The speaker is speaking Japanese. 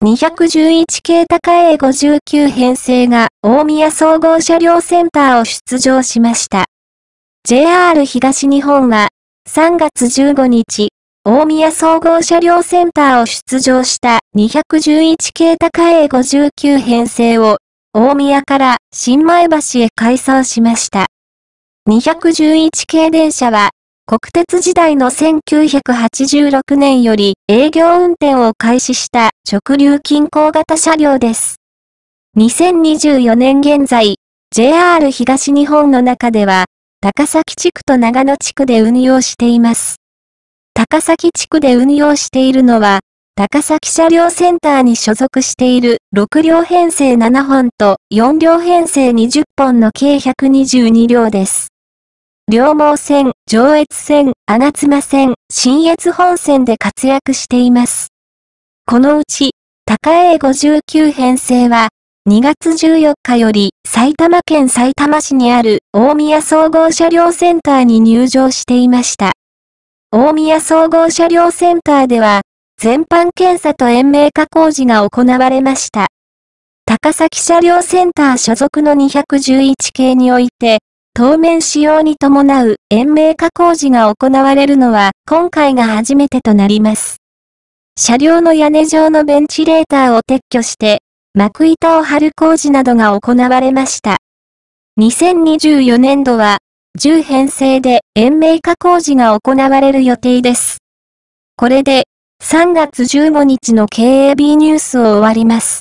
211系高 A59 編成が大宮総合車両センターを出場しました。JR 東日本は3月15日、大宮総合車両センターを出場した211系高 A59 編成を大宮から新前橋へ改装しました。211系電車は国鉄時代の1986年より営業運転を開始した直流近郊型車両です。2024年現在、JR 東日本の中では、高崎地区と長野地区で運用しています。高崎地区で運用しているのは、高崎車両センターに所属している6両編成7本と4両編成20本の計122両です。両毛線、上越線、穴妻線、新越本線で活躍しています。このうち、高 A59 編成は、2月14日より埼玉県埼玉市にある大宮総合車両センターに入場していました。大宮総合車両センターでは、全般検査と延命化工事が行われました。高崎車両センター所属の211系において、当面使用に伴う延命加工事が行われるのは今回が初めてとなります。車両の屋根上のベンチレーターを撤去して、幕板を張る工事などが行われました。2024年度は、10編成で延命加工事が行われる予定です。これで、3月15日の KAB ニュースを終わります。